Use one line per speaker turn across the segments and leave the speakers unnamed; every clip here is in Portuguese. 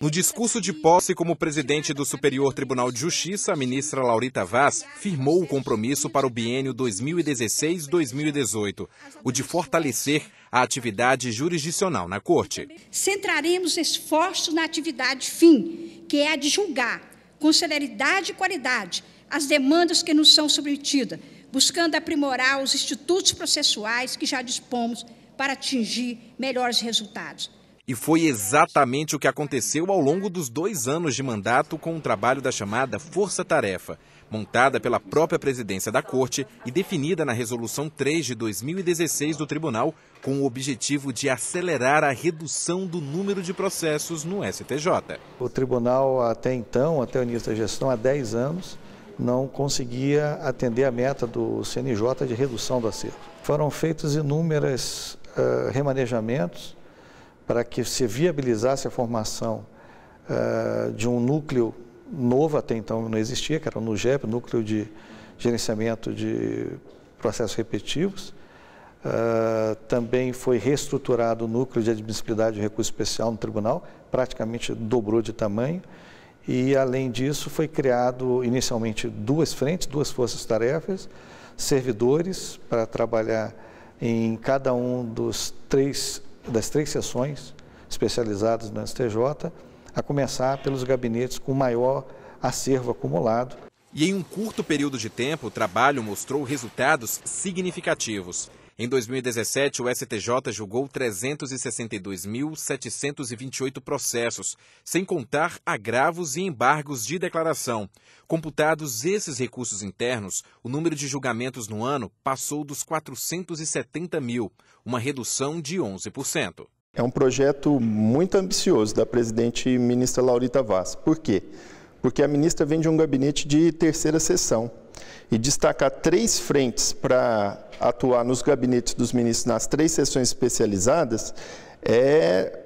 No discurso de posse como presidente do Superior Tribunal de Justiça, a ministra Laurita Vaz firmou o compromisso para o biênio 2016-2018, o de fortalecer a atividade jurisdicional na Corte. Centraremos esforços na atividade fim, que é a de julgar, com celeridade e qualidade, as demandas que nos são submetidas, buscando aprimorar os institutos processuais que já dispomos para atingir melhores resultados. E foi exatamente o que aconteceu ao longo dos dois anos de mandato com o trabalho da chamada Força Tarefa, montada pela própria presidência da Corte e definida na Resolução 3 de 2016 do Tribunal, com o objetivo de acelerar a redução do número de processos no STJ. O
Tribunal, até então, até o início da gestão, há 10 anos, não conseguia atender a meta do CNJ de redução do acervo. Foram feitos inúmeros uh, remanejamentos para que se viabilizasse a formação uh, de um núcleo novo, até então não existia, que era o NUGEP, Núcleo de Gerenciamento de Processos Repetitivos. Uh, também foi reestruturado o Núcleo de Admissibilidade de Recurso Especial no Tribunal, praticamente dobrou de tamanho. E, além disso, foi criado inicialmente duas frentes, duas forças-tarefas, servidores para trabalhar em cada um dos três das três sessões especializadas no STJ, a começar pelos gabinetes com maior acervo acumulado.
E em um curto período de tempo, o trabalho mostrou resultados significativos. Em 2017, o STJ julgou 362.728 processos, sem contar agravos e embargos de declaração. Computados esses recursos internos, o número de julgamentos no ano passou dos 470 mil, uma redução de 11%. É um projeto muito ambicioso da presidente ministra Laurita Vaz. Por quê? porque a ministra vem de um gabinete de terceira sessão. E destacar três frentes para atuar nos gabinetes dos ministros nas três sessões especializadas é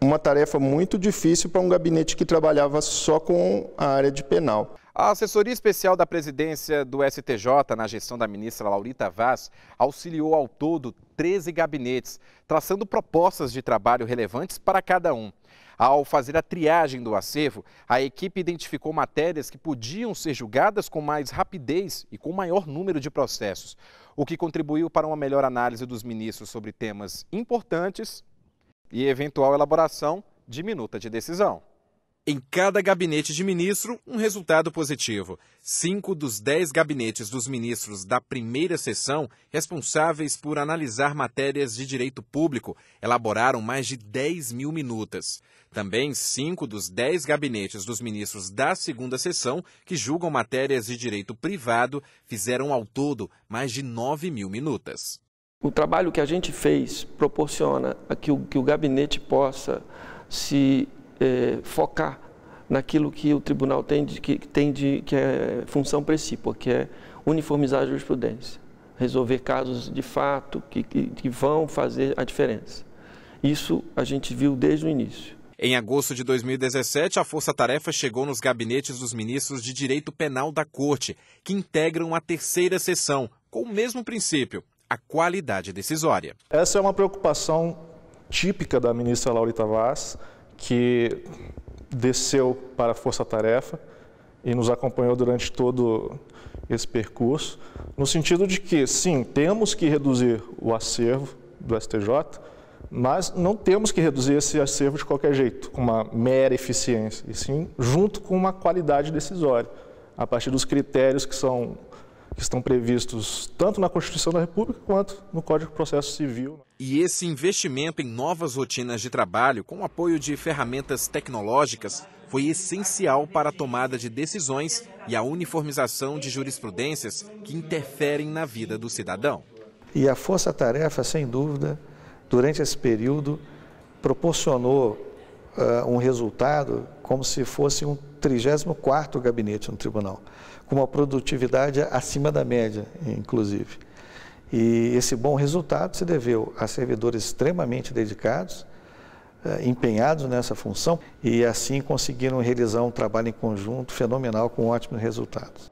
uma tarefa muito difícil para um gabinete que trabalhava só com a área de penal. A assessoria especial da presidência do STJ na gestão da ministra Laurita Vaz auxiliou ao todo 13 gabinetes, traçando propostas de trabalho relevantes para cada um. Ao fazer a triagem do acervo, a equipe identificou matérias que podiam ser julgadas com mais rapidez e com maior número de processos, o que contribuiu para uma melhor análise dos ministros sobre temas importantes e eventual elaboração de minuta de decisão. Em cada gabinete de ministro, um resultado positivo. Cinco dos dez gabinetes dos ministros da primeira sessão, responsáveis por analisar matérias de direito público, elaboraram mais de 10 mil minutas. Também cinco dos dez gabinetes dos ministros da segunda sessão, que julgam matérias de direito privado, fizeram ao todo mais de 9 mil minutas. O trabalho que a gente fez proporciona que o, que o gabinete possa se é, focar
naquilo que o tribunal tem de, que, tem de, que é função principal, que é uniformizar a jurisprudência, resolver casos de fato que, que, que vão fazer a diferença. Isso a gente viu desde o início.
Em agosto de 2017, a Força Tarefa chegou nos gabinetes dos ministros de Direito Penal da Corte, que integram a terceira sessão, com o mesmo princípio, a qualidade decisória.
Essa é uma preocupação típica da ministra Laurita Vaz, que desceu para a Força Tarefa e nos acompanhou durante todo esse percurso, no sentido de que, sim, temos que reduzir o acervo do STJ, mas não temos que reduzir esse acervo de qualquer jeito, com uma mera eficiência, e sim junto com uma qualidade decisória, a partir dos critérios que são que estão previstos tanto na Constituição da República quanto no Código de Processo Civil.
E esse investimento em novas rotinas de trabalho, com apoio de ferramentas tecnológicas, foi essencial para a tomada de decisões e a uniformização de jurisprudências que interferem na vida do cidadão.
E a força-tarefa, sem dúvida, durante esse período, proporcionou uh, um resultado como se fosse um 34º gabinete no tribunal, com uma produtividade acima da média, inclusive. E esse bom resultado se deveu a servidores extremamente dedicados, ah, empenhados nessa função e assim conseguiram realizar um trabalho em conjunto fenomenal com ótimos resultados.